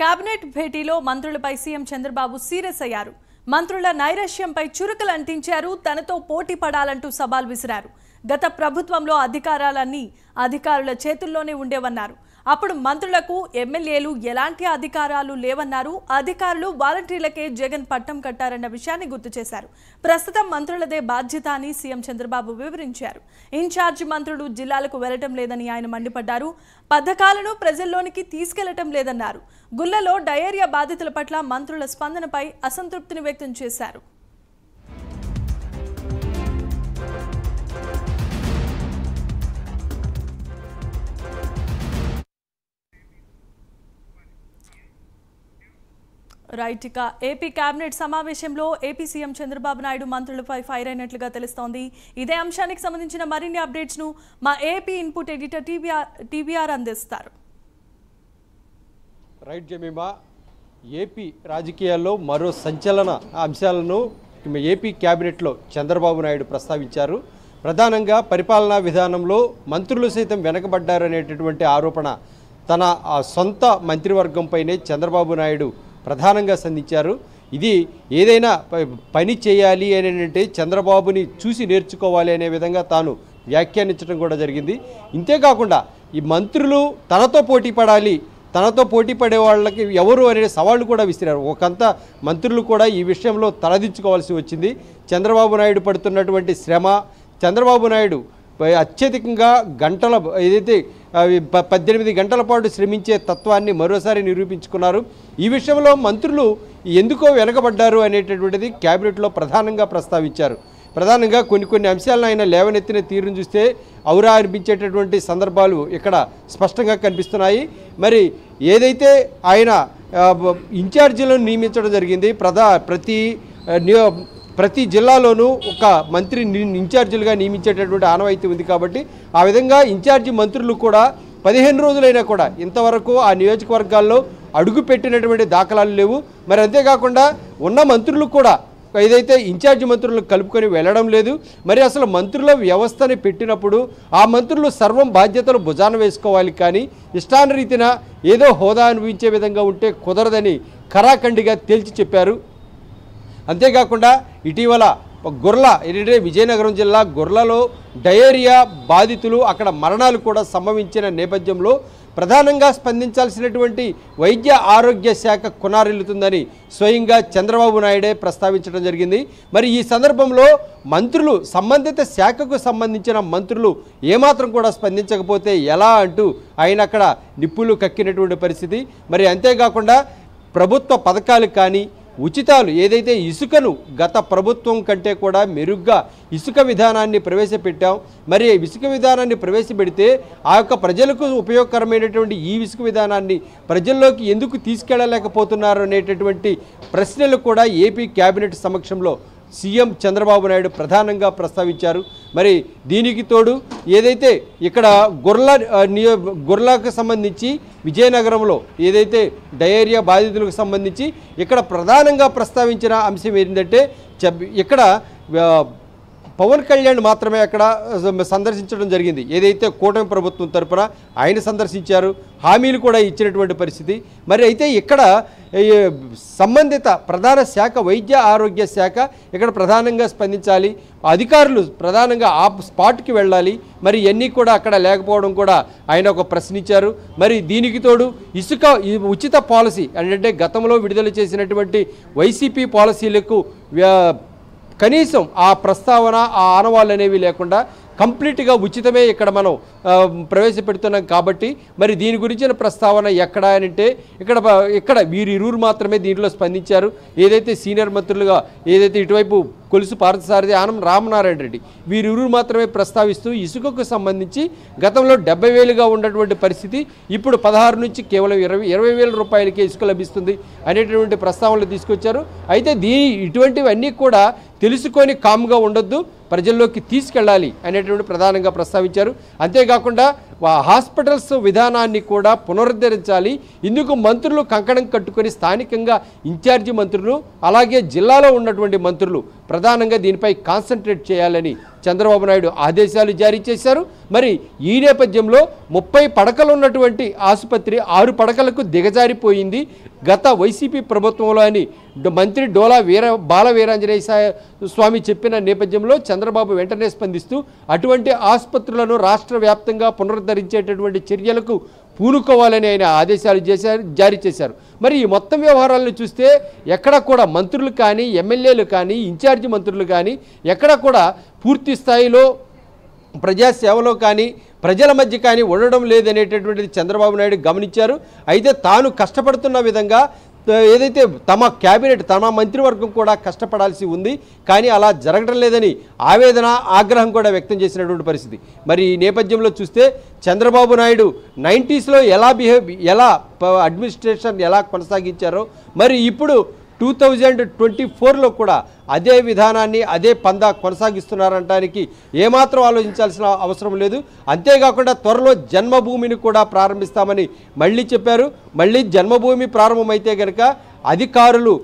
cabinet భేటీలో మంత్రులపై CM Chandrababu serious అయ్యారు మంత్రుల నైరాశ్యంపై చురుకలు అంటించారు తనతో పోటీ పడాలంటూ సవాల్ విసిరారు గత ప్రభుత్వంలో అధికారాలన్నీ అధికారుల చేతుల్లోనే ఉండేవన్నారు అప్పుడు మంత్రులకు ఎమ్మెల్యేలు ఎలాంటి అధికారాలు లేవన్నారు అధికారులు వాలంటీర్లకే జగన్ పట్టం కట్టారన్న విషయాన్ని గుర్తు చేశారు ప్రస్తుతం మంత్రులదే బాధ్యత అని సీఎం చంద్రబాబు వివరించారు ఇన్ఛార్జ్ మంత్రులు జిల్లాలకు వెళ్లటం లేదని ఆయన మండిపడ్డారు పథకాలను ప్రజల్లోనికి తీసుకెళ్లటం లేదన్నారు గుల్లలో డయేరియా బాధితుల పట్ల మంత్రుల స్పందనపై అసంతృప్తిని వ్యక్తం చేశారు రైట్ ఇక ఏపీ కేబినెట్ సమావేశంలో ఏపీ సీఎం చంద్రబాబు నాయుడు మంత్రులపై ఫైర్ అయినట్లుగా తెలుస్తోంది ఇదే అంశానికి సంబంధించిన మరిన్ని అప్డేట్స్ను మా ఏపీ ఇన్పుట్ ఎడిటర్ టీవీఆర్ అందిస్తారు రైట్ ఏపీ రాజకీయాల్లో మరో సంచలన అంశాలను ఏపీ క్యాబినెట్లో చంద్రబాబు నాయుడు ప్రస్తావించారు ప్రధానంగా పరిపాలనా విధానంలో మంత్రులు సైతం వెనకబడ్డారనేటటువంటి ఆరోపణ తన సొంత మంత్రివర్గంపైనే చంద్రబాబు నాయుడు ప్రధానంగా సంధించారు ఇది ఏదైనా పని చేయాలి అని అంటే చంద్రబాబుని చూసి నేర్చుకోవాలి అనే విధంగా తాను వ్యాఖ్యానించడం కూడా జరిగింది ఇంతేకాకుండా ఈ మంత్రులు తనతో పోటీ పడాలి తనతో పోటీ పడే వాళ్ళకి ఎవరు అనే సవాళ్ళు కూడా విసిరారు ఒకంత మంత్రులు కూడా ఈ విషయంలో తలదించుకోవాల్సి వచ్చింది చంద్రబాబు నాయుడు పడుతున్నటువంటి శ్రమ చంద్రబాబు నాయుడు అత్యధికంగా గంటల ఏదైతే పద్దెనిమిది గంటల పాటు శ్రమించే తత్వాన్ని మరోసారి నిరూపించుకున్నారు ఈ విషయంలో మంత్రులు ఎందుకో వెనకబడ్డారు అనేటటువంటిది క్యాబినెట్లో ప్రధానంగా ప్రస్తావించారు ప్రధానంగా కొన్ని కొన్ని అంశాలను ఆయన లేవనెత్తిన తీరును చూస్తే ఔరా అనిపించేటటువంటి సందర్భాలు ఇక్కడ స్పష్టంగా కనిపిస్తున్నాయి మరి ఏదైతే ఆయన ఇన్ఛార్జీలను నియమించడం జరిగింది ప్రధా ప్రతి ప్రతి జిల్లాలోనూ ఒక మంత్రి ఇన్ఛార్జీలుగా నియమించేటటువంటి ఆనవాయితీ ఉంది కాబట్టి ఆ విధంగా ఇన్ఛార్జి మంత్రులు కూడా పదిహేను రోజులైనా కూడా ఇంతవరకు ఆ నియోజకవర్గాల్లో అడుగు పెట్టినటువంటి దాఖలాలు లేవు మరి అంతేకాకుండా ఉన్న మంత్రులు కూడా ఏదైతే ఇన్ఛార్జి మంత్రులను కలుపుకొని వెళ్ళడం లేదు మరి అసలు మంత్రుల వ్యవస్థని పెట్టినప్పుడు ఆ మంత్రులు సర్వం బాధ్యతలు భుజాన వేసుకోవాలి కానీ ఇష్టానరీతిన ఏదో హోదా అనిపించే విధంగా ఉంటే కుదరదని కరాఖండిగా తేల్చి చెప్పారు అంతేకాకుండా ఇటీవల గొర్ల ఏంటంటే విజయనగరం జిల్లా గొర్లలో డయేరియా బాధితులు అక్కడ మరణాలు కూడా సంభవించిన నేపథ్యంలో ప్రధానంగా స్పందించాల్సినటువంటి వైద్య ఆరోగ్య శాఖ కునారిల్లుతుందని స్వయంగా చంద్రబాబు నాయుడే ప్రస్తావించడం జరిగింది మరి ఈ సందర్భంలో మంత్రులు సంబంధిత శాఖకు సంబంధించిన మంత్రులు ఏమాత్రం కూడా స్పందించకపోతే ఎలా అంటూ ఆయన అక్కడ నిప్పులు కక్కినటువంటి పరిస్థితి మరి అంతేకాకుండా ప్రభుత్వ పథకాలు కానీ ఉచితాలు ఏదైతే ఇసుకను గత ప్రభుత్వం కంటే కూడా మెరుగ్గా ఇసుక విధానాన్ని ప్రవేశపెట్టాం మరి ఇసుక విధానాన్ని ప్రవేశపెడితే ఆ యొక్క ప్రజలకు ఉపయోగకరమైనటువంటి ఈ ఇసుక విధానాన్ని ప్రజల్లోకి ఎందుకు తీసుకెళ్ళలేకపోతున్నారు అనేటటువంటి ప్రశ్నలు కూడా ఏపీ క్యాబినెట్ సమక్షంలో సీఎం చంద్రబాబు నాయుడు ప్రధానంగా ప్రస్తావించారు మరి దీనికి తోడు ఏదైతే ఇక్కడ గొర్ల నియో గొర్లకు సంబంధించి విజయనగరంలో ఏదైతే డయేరియా బాధితులకు సంబంధించి ఇక్కడ ప్రధానంగా ప్రస్తావించిన అంశం ఏంటంటే ఇక్కడ పవన్ కళ్యాణ్ మాత్రమే అక్కడ సందర్శించడం జరిగింది ఏదైతే కూటమి ప్రభుత్వం తరఫున ఆయన సందర్శించారు హామీలు కూడా ఇచ్చినటువంటి పరిస్థితి మరి అయితే ఇక్కడ సంబంధిత ప్రధాన శాఖ వైద్య ఆరోగ్య శాఖ ఇక్కడ ప్రధానంగా స్పందించాలి అధికారులు ప్రధానంగా ఆ స్పాట్కి వెళ్ళాలి మరి ఇవన్నీ కూడా అక్కడ లేకపోవడం కూడా ఆయన ఒక ప్రశ్నించారు మరి దీనికి తోడు ఇసుక ఉచిత పాలసీ అంటే గతంలో విడుదల చేసినటువంటి వైసీపీ పాలసీలకు కనీసం ఆ ప్రస్తావన ఆ ఆనవాళ్ళు అనేవి లేకుండా కంప్లీట్గా ఉచితమే ఇక్కడ మనం ప్రవేశపెడుతున్నాం కాబట్టి మరి దీని గురించిన ప్రస్తావన ఎక్కడ అని అంటే ఇక్కడ ఇక్కడ వీరు ఇరువురు మాత్రమే దీంట్లో స్పందించారు ఏదైతే సీనియర్ మంత్రులుగా ఏదైతే ఇటువైపు కొలుసు పార్థసారథి ఆనం రామనారాయణ రెడ్డి వీరిరువురు మాత్రమే ప్రస్తావిస్తూ ఇసుకకు సంబంధించి గతంలో డెబ్బై వేలుగా ఉన్నటువంటి పరిస్థితి ఇప్పుడు పదహారు నుంచి కేవలం ఇరవై ఇరవై వేల రూపాయలకి ఇసుక లభిస్తుంది అనేటటువంటి ప్రస్తావనలు తీసుకొచ్చారు అయితే దీ ఇటువంటివన్నీ కూడా తెలుసుకొని కామ్గా ఉండొద్దు ప్రజల్లోకి తీసుకెళ్ళాలి అనేటువంటి ప్రధానంగా ప్రస్తావించారు అంతేకాకుండా అంతేకాకుండా హాస్పిటల్స్ విధానాన్ని కూడా పునరుద్ధరించాలి ఇందుకు మంత్రులు కంకణం కట్టుకొని స్థానికంగా ఇన్ఛార్జి మంత్రులు అలాగే జిల్లాలో ఉన్నటువంటి మంత్రులు ప్రధానంగా దీనిపై కాన్సన్ట్రేట్ చేయాలని చంద్రబాబు నాయుడు ఆదేశాలు జారీ చేశారు మరి ఈ నేపథ్యంలో ముప్పై పడకలు ఉన్నటువంటి ఆసుపత్రి ఆరు పడకలకు దిగజారిపోయింది గత వైసీపీ ప్రభుత్వంలో అని మంత్రి డోలా వీర బాల వీరాంజనేయ స్వామి చెప్పిన నేపథ్యంలో చంద్రబాబు వెంటనే స్పందిస్తూ అటువంటి ఆసుపత్రులను రాష్ట్ర వ్యాప్తంగా పునరుద్ధరించేటటువంటి చర్యలకు పూనుకోవాలని ఆయన ఆదేశాలు చేశారు జారీ చేశారు మరి ఈ మొత్తం వ్యవహారాలను చూస్తే ఎక్కడ కూడా మంత్రులు కానీ ఎమ్మెల్యేలు కానీ ఇన్ఛార్జి మంత్రులు కానీ ఎక్కడ కూడా పూర్తి స్థాయిలో ప్రజాసేవలో కానీ ప్రజల మధ్య కానీ ఉండడం లేదనేటటువంటిది చంద్రబాబు నాయుడు గమనించారు అయితే తాను కష్టపడుతున్న విధంగా ఏదైతే తమ క్యాబినెట్ తమ మంత్రివర్గం కూడా కష్టపడాల్సి ఉంది కానీ అలా జరగడం లేదని ఆవేదన ఆగ్రహం కూడా వ్యక్తం చేసినటువంటి పరిస్థితి మరి ఈ నేపథ్యంలో చూస్తే చంద్రబాబు నాయుడు నైంటీస్లో ఎలా బిహేవ్ ఎలా అడ్మినిస్ట్రేషన్ ఎలా కొనసాగించారో మరి ఇప్పుడు టూ థౌజండ్ ట్వంటీ ఫోర్లో కూడా అదే విధానాన్ని అదే పందా కొనసాగిస్తున్నారనడానికి ఏమాత్రం ఆలోచించాల్సిన అవసరం లేదు అంతేకాకుండా త్వరలో జన్మభూమిని కూడా ప్రారంభిస్తామని మళ్ళీ చెప్పారు మళ్ళీ జన్మభూమి ప్రారంభమైతే కనుక అధికారులు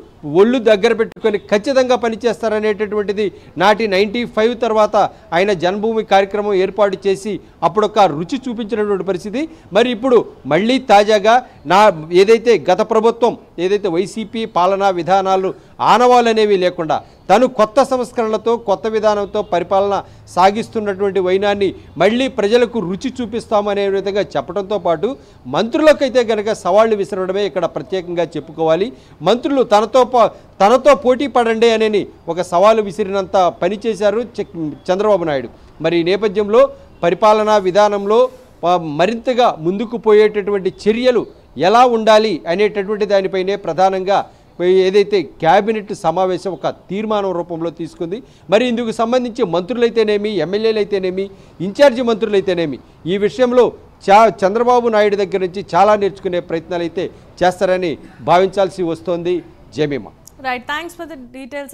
ఒళ్ళు దగ్గర పెట్టుకొని ఖచ్చితంగా పనిచేస్తారనేటటువంటిది నాటి నైంటీ ఫైవ్ తర్వాత ఆయన జన్మభూమి కార్యక్రమం ఏర్పాటు చేసి అప్పుడొక రుచి చూపించినటువంటి పరిస్థితి మరి ఇప్పుడు మళ్ళీ తాజాగా నా ఏదైతే గత ప్రభుత్వం ఏదైతే వైసీపీ పాలనా విధానాలు ఆనవాలనేవి లేకుండా తను కొత్త సంస్కరణలతో కొత్త విధానంతో పరిపాలన సాగిస్తున్నటువంటి వైనాన్ని మళ్ళీ ప్రజలకు రుచి చూపిస్తామనే విధంగా చెప్పడంతో పాటు మంత్రులకైతే కనుక సవాళ్లు విసరడమే ఇక్కడ ప్రత్యేకంగా చెప్పుకోవాలి మంత్రులు తనతో తనతో పోటీ పడండి అనేని ఒక సవాలు విసిరినంత పనిచేశారు చంద్రబాబు నాయుడు మరి ఈ నేపథ్యంలో పరిపాలనా విధానంలో మరింతగా ముందుకు పోయేటటువంటి చర్యలు ఎలా ఉండాలి అనేటటువంటి దానిపైనే ప్రధానంగా ఏదైతే క్యాబినెట్ సమావేశం ఒక తీర్మానం రూపంలో తీసుకుంది మరి ఇందుకు సంబంధించి మంత్రులైతేనేమి ఎమ్మెల్యేలైతేనేమి ఇన్ఛార్జి మంత్రులైతేనేమి ఈ విషయంలో చా చంద్రబాబు నాయుడు దగ్గర నుంచి చాలా నేర్చుకునే ప్రయత్నాలు అయితే చేస్తారని భావించాల్సి వస్తోంది Jemima right thanks for the details